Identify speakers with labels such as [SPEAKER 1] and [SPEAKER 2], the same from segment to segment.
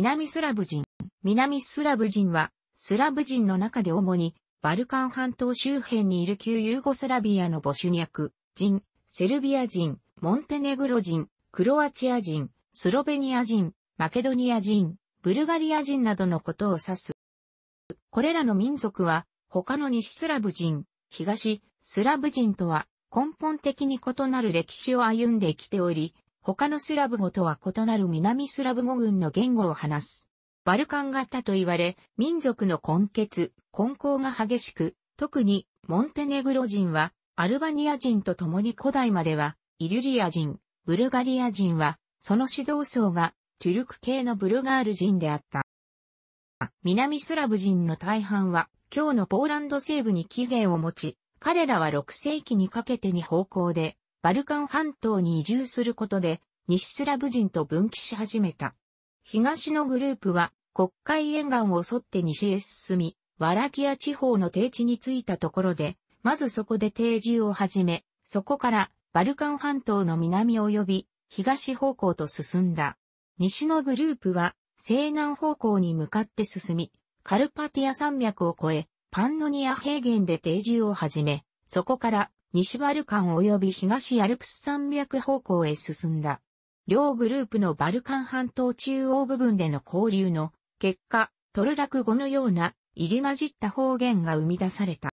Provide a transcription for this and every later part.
[SPEAKER 1] 南スラブ人。南スラブ人は、スラブ人の中で主に、バルカン半島周辺にいる旧ユーゴスラビアのボシュニャク人、セルビア人、モンテネグロ人、クロアチア人、スロベニア人、マケドニア人、ブルガリア人などのことを指す。これらの民族は、他の西スラブ人、東スラブ人とは根本的に異なる歴史を歩んできており、他のスラブ語とは異なる南スラブ語群の言語を話す。バルカン型と言われ、民族の根血、根交が激しく、特にモンテネグロ人はアルバニア人と共に古代まではイリュリア人、ブルガリア人は、その指導層がトゥルク系のブルガール人であった。南スラブ人の大半は、今日のポーランド西部に起源を持ち、彼らは6世紀にかけてに方向で、バルカン半島に移住することで、西スラブ人と分岐し始めた。東のグループは、国会沿岸を沿って西へ進み、ワラキア地方の低地に着いたところで、まずそこで定住を始め、そこからバルカン半島の南及び東方向と進んだ。西のグループは西南方向に向かって進み、カルパティア山脈を越え、パンノニア平原で定住を始め、そこから西バルカン及び東アルプス山脈方向へ進んだ。両グループのバルカン半島中央部分での交流の結果、トルラク語のような入り混じった方言が生み出された。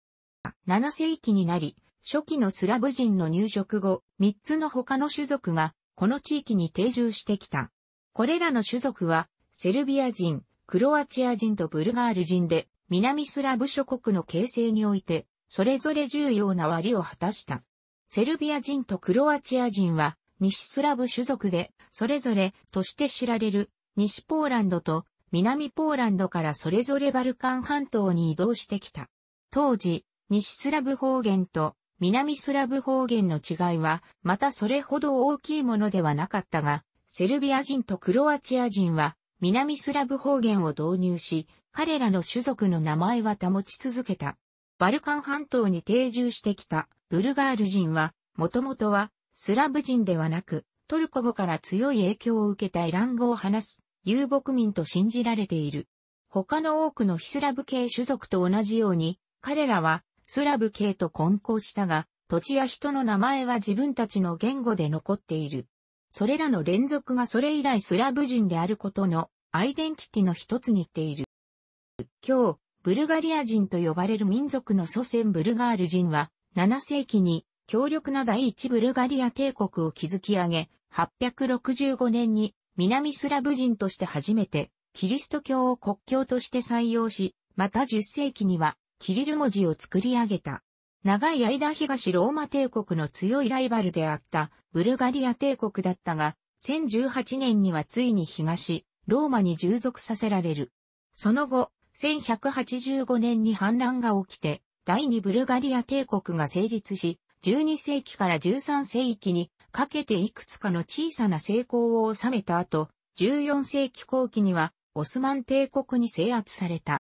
[SPEAKER 1] 7世紀になり、初期のスラブ人の入植後、3つの他の種族がこの地域に定住してきた。これらの種族は、セルビア人、クロアチア人とブルガール人で、南スラブ諸国の形成において、それぞれ重要な割を果たした。セルビア人とクロアチア人は、西スラブ種族で、それぞれとして知られる、西ポーランドと南ポーランドからそれぞれバルカン半島に移動してきた。当時、西スラブ方言と南スラブ方言の違いは、またそれほど大きいものではなかったが、セルビア人とクロアチア人は、南スラブ方言を導入し、彼らの種族の名前は保ち続けた。バルカン半島に定住してきたブルガール人は、もともとはスラブ人ではなく、トルコ語から強い影響を受けたイラン語を話す遊牧民と信じられている。他の多くのヒスラブ系種族と同じように、彼らはスラブ系と混交したが、土地や人の名前は自分たちの言語で残っている。それらの連続がそれ以来スラブ人であることのアイデンティティの一つに言っている。今日、ブルガリア人と呼ばれる民族の祖先ブルガール人は、7世紀に強力な第一ブルガリア帝国を築き上げ、865年に南スラブ人として初めてキリスト教を国教として採用し、また10世紀にはキリル文字を作り上げた。長い間東ローマ帝国の強いライバルであったブルガリア帝国だったが、1018年にはついに東ローマに従属させられる。その後、1185年に反乱が起きて、第二ブルガリア帝国が成立し、12世紀から13世紀にかけていくつかの小さな成功を収めた後、14世紀後期にはオスマン帝国に制圧された。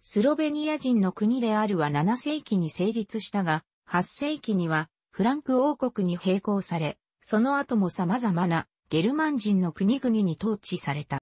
[SPEAKER 1] スロベニア人の国であるは7世紀に成立したが、8世紀にはフランク王国に並行され、その後も様々なゲルマン人の国々に統治された。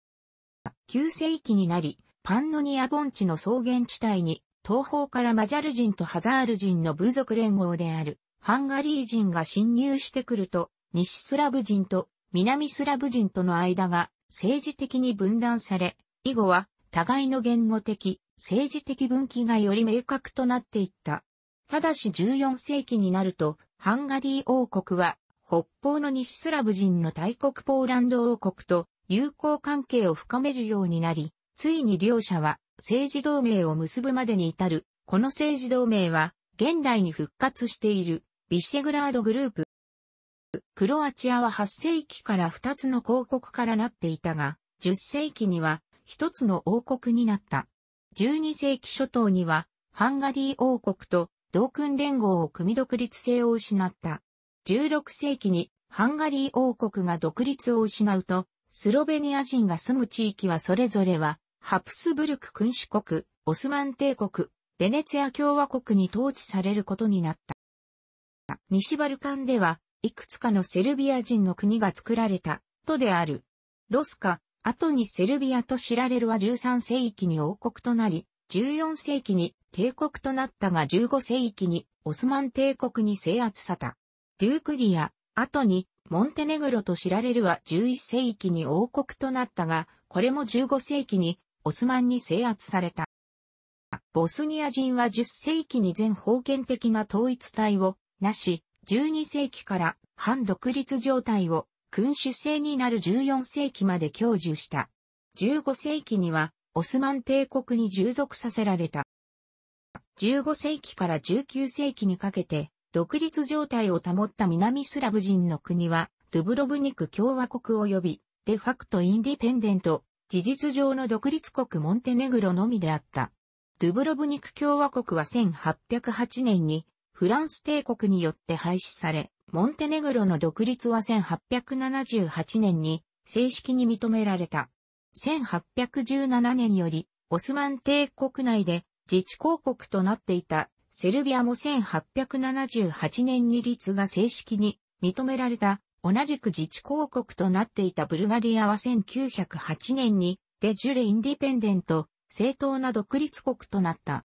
[SPEAKER 1] 9世紀になり、パンノニア盆地の草原地帯に、東方からマジャル人とハザール人の部族連合である、ハンガリー人が侵入してくると、西スラブ人と南スラブ人との間が政治的に分断され、以後は互いの言語的、政治的分岐がより明確となっていった。ただし14世紀になると、ハンガリー王国は、北方の西スラブ人の大国ポーランド王国と友好関係を深めるようになり、ついに両者は政治同盟を結ぶまでに至る、この政治同盟は、現代に復活している、ビシェグラードグループ。クロアチアは8世紀から2つの公国からなっていたが、10世紀には1つの王国になった。12世紀初頭には、ハンガリー王国と同訓連合を組み独立性を失った。16世紀にハンガリー王国が独立を失うと、スロベニア人が住む地域はそれぞれはハプスブルク君主国、オスマン帝国、ベネツィア共和国に統治されることになった。西バルカンでは、いくつかのセルビア人の国が作られた、とである。ロスカ、後にセルビアと知られるは13世紀に王国となり、14世紀に帝国となったが15世紀にオスマン帝国に制圧された。デュークリア、後にモンテネグロと知られるは11世紀に王国となったが、これも15世紀にオスマンに制圧された。ボスニア人は10世紀に全封建的な統一体をなし、12世紀から反独立状態を君主制になる14世紀まで享受した。15世紀にはオスマン帝国に従属させられた。15世紀から19世紀にかけて独立状態を保った南スラブ人の国はドゥブロブニク共和国及びデファクトインディペンデント事実上の独立国モンテネグロのみであった。ドゥブロブニク共和国は1808年にフランス帝国によって廃止され、モンテネグロの独立は1878年に正式に認められた。1817年よりオスマン帝国内で自治公国となっていたセルビアも1878年に立が正式に認められた同じく自治公国となっていたブルガリアは1908年にデジュレ・インディペンデント、正当な独立国となった。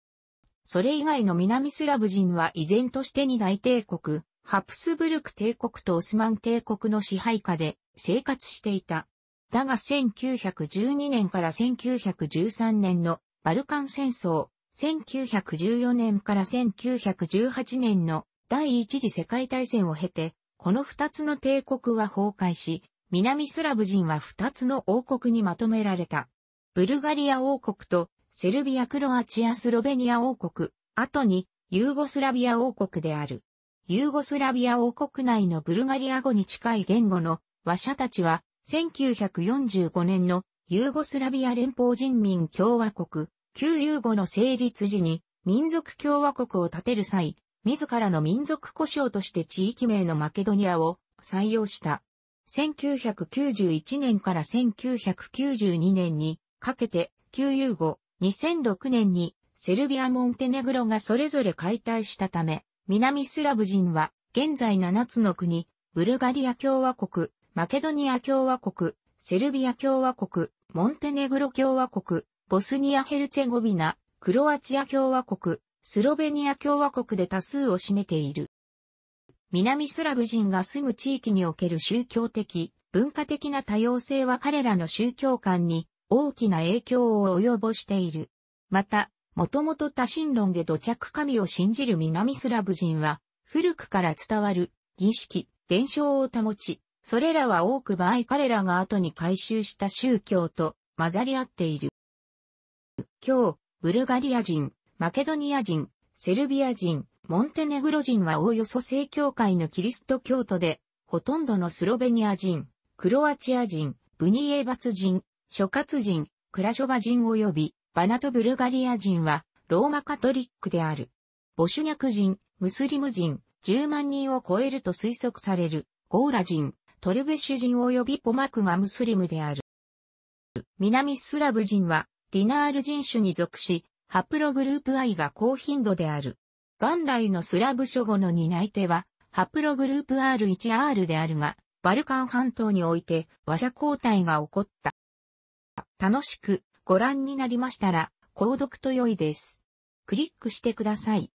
[SPEAKER 1] それ以外の南スラブ人は依然として二大帝国、ハプスブルク帝国とオスマン帝国の支配下で生活していた。だが1912年から1913年のバルカン戦争、1914年から1918年の第一次世界大戦を経て、この二つの帝国は崩壊し、南スラブ人は二つの王国にまとめられた。ブルガリア王国とセルビア・クロアチア・スロベニア王国、後にユーゴスラビア王国である。ユーゴスラビア王国内のブルガリア語に近い言語の和者たちは、1945年のユーゴスラビア連邦人民共和国、旧ユーゴの成立時に民族共和国を建てる際、自らの民族故障として地域名のマケドニアを採用した。1991年から1992年にかけて、旧ユーゴ、2006年にセルビア・モンテネグロがそれぞれ解体したため、南スラブ人は現在7つの国、ブルガリア共和国、マケドニア共和国、セルビア共和国、モンテネグロ共和国、ボスニア・ヘルツェゴビナ、クロアチア共和国、スロベニア共和国で多数を占めている。南スラブ人が住む地域における宗教的、文化的な多様性は彼らの宗教観に大きな影響を及ぼしている。また、もともと多神論で土着神を信じる南スラブ人は、古くから伝わる儀式、伝承を保ち、それらは多く場合彼らが後に回収した宗教と混ざり合っている。今日、ブルガリア人、マケドニア人、セルビア人、モンテネグロ人はおおよそ正教会のキリスト教徒で、ほとんどのスロベニア人、クロアチア人、ブニエーバツ人、諸葛人、クラショバ人及び、バナトブルガリア人は、ローマカトリックである。ボシュニャク人、ムスリム人、10万人を超えると推測される、ゴーラ人、トルベシュ人及びポマクがムスリムである。南スラブ人は、ディナール人種に属し、ハプログループ I が高頻度である。元来のスラブ諸語の担い手は、ハプログループ R1R であるが、バルカン半島において和者交代が起こった。楽しくご覧になりましたら、購読と良いです。クリックしてください。